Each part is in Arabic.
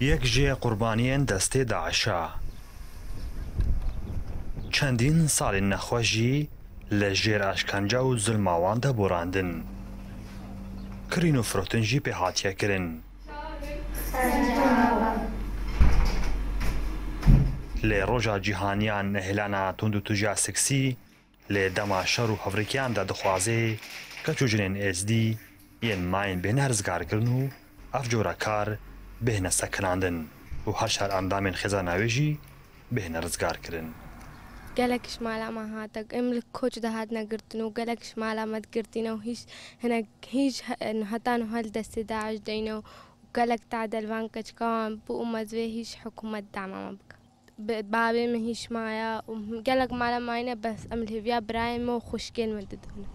یەک ژێ قوربانیان دەستێ داعشا چەندین ساڵی نەخۆشی لە ژێر ئاشکەنجا و زلماواندا بۆڕاندن کرین و فرۆتنجی پێهاتیەکردن لێ ڕۆژە جیهانیان نەهێلانە تونند و توژیا سکسی لێ دەما شەر و هەڤریکیاندا دەخوازێ کە چوژنێن ئێزدی یەن ماین بێنەرزگارکردن و ئەف جۆرە کار بهنە سەکراندن و هەشار ئەندامێن خێزاناوێژی بهێنە ڕزگارکردن. گەلێکش مالامە هاتە ئەم لە کۆچ دەهات نەگرتن و گەلێکش مالامەت گرتینە و هیچ هەنە هیچ هەتان هەل دەستی داعش دەینەوە و گەلێک تا کام بو بۆ و هیچ حکوومەت دامامە بکە. بابێ من هیچ مایا و گلک گەلێک بس بەس ئەم برای برایمە و خوشکێن من ددونە.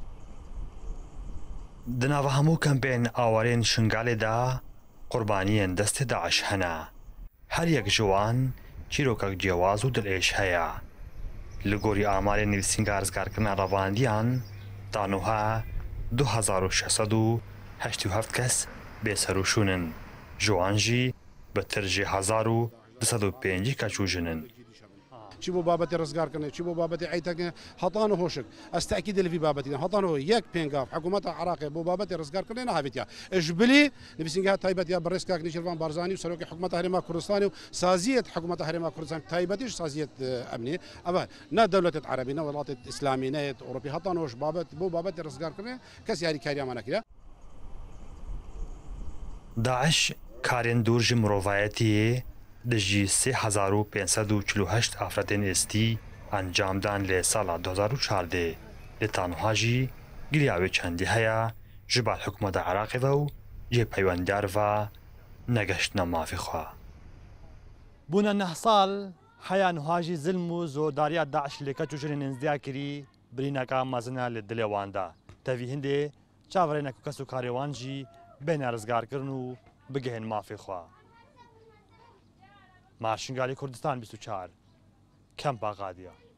همو کمپین کەمپێن ئاوارێن شنگالێدا قوربانیان دەستی داعش هەنا هەر یەک جوان چیرۆکەک جیاواز و دلێش هەیە لە گۆری ئاماری نووسنگە ئازگارکردنا ڕەواندیان دانوها 2600 کەس بێسەر و شوونن ژوانژی بە ترژی 1950 کەچوژنن. چی بو بۆ رزگار کنه چی بو بۆ بابەتی عیتەکە هەتان و هۆشک ئەستاکی دەلوی بابەتی هەتان و یەک پێنگاف حکوومەت عراقی بۆ اجبلی ڕزگارکردن نهاوێتیا تایبت یا تایبەتیا بەڕێزکاک نیشروان بارزانی و سرکه حکومت هریما کردستانی و سازیت حکومت هریما کردستان تایبتیش سازیت اه، امنی ئەە نه دولت عربی نه ولایت اسلامی نە وڵاتت ئسلامی بابت بو هەتان رزگار کنه کسی هری کاری کەس کرده داعش کارندورج مروایتیه دژی 3548 افرادین استی انجام دان لی سال 2014 لی تانها جی گریاوی چندی هیا جبال حکومت عراقی و جی پیوندار و نگشت نمافی خواه بونا نه سال حیا نهاجی ظلم و زۆرداریا داعش لێکە توژرین نزدیا کردی برینەکە مەزنە لە دلێواندا تەوی هندێ چاوەڕێنەکە کەس و کارێوانجی بێنە ڕزگارکردن و بگەهێن مافی خوا. ماشنگالی کوردستان 24 کەم باغادیە